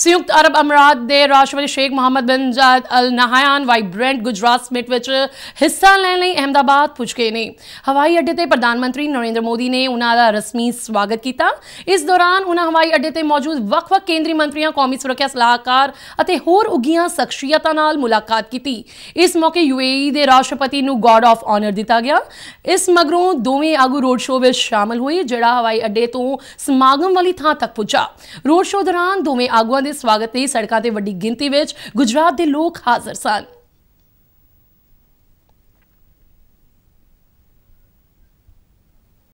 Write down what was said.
ਸੰਯੁਕਤ ਅਰਬ ਅਮਰਾਤ ਦੇ ਰਾਸ਼ਟਰਪਤੀ Sheikh Mohammed bin Zayed Al Nahyan vibrant Gujarat summit ਵਿੱਚ ਹਿੱਸਾ ਲੈਣ ਲਈ ਅਹਮਦਾਬਾਦ ਪਹੁੰਚ ਗਏ ਨੇ ਹਵਾਈ ਅੱਡੇ ਤੇ ਪ੍ਰਧਾਨ ਮੰਤਰੀ ਨਰਿੰਦਰ ਮੋਦੀ ਨੇ ਉਹਨਾਂ ਦਾ ਰਸਮੀ ਸਵਾਗਤ ਕੀਤਾ ਇਸ ਦੌਰਾਨ ਉਹਨਾਂ ਹਵਾਈ ਅੱਡੇ ਤੇ ਮੌਜੂਦ ਵੱਖ-ਵੱਖ ਕੇਂਦਰੀ ਮੰਤਰੀਆਂ ਕੌਮੀ ਸੁਰੱਖਿਆ ਸਲਾਹਕਾਰ ਅਤੇ ਹੋਰ ਉਗੀਆਂ ਸ਼ਖਸੀਅਤਾਂ ਨਾਲ ਮੁਲਾਕਾਤ ਕੀਤੀ ਇਸ ਮੌਕੇ ਯੂਏਈ ਦੇ ਰਾਸ਼ਟਰਪਤੀ ਨੂੰ ਗਾਰਡ ਆਫ ਆਨਰ ਦਿੱਤਾ ਗਿਆ ਇਸ ਮਗਰੋਂ ਦੋਵੇਂ ਆਗੂ ਰੋਡ ਸ਼ੋਅ ਵਿੱਚ ਸ਼ਾਮਲ ਹੋਏ ਜਿਹੜਾ ਹਵਾਈ ਅੱਡੇ ਤੋਂ ਸਮਾਗਮ ਵਾਲੀ ਥਾਂ ਤੱਕ ਪਹੁੰਚਾ ਰੋਡ ਸ਼ੋਅ ਦੌਰਾਨ ਦੋਵੇਂ ਆਗੂਆਂ ਦੇ ਸਵਾਗਤ ਲਈ ਸੜਕਾਂ ਤੇ ਵੱਡੀ ਗਿਣਤੀ ਵਿੱਚ ਗੁਜਰਾਤ ਦੇ ਲੋਕ ਹਾਜ਼ਰ ਸਨ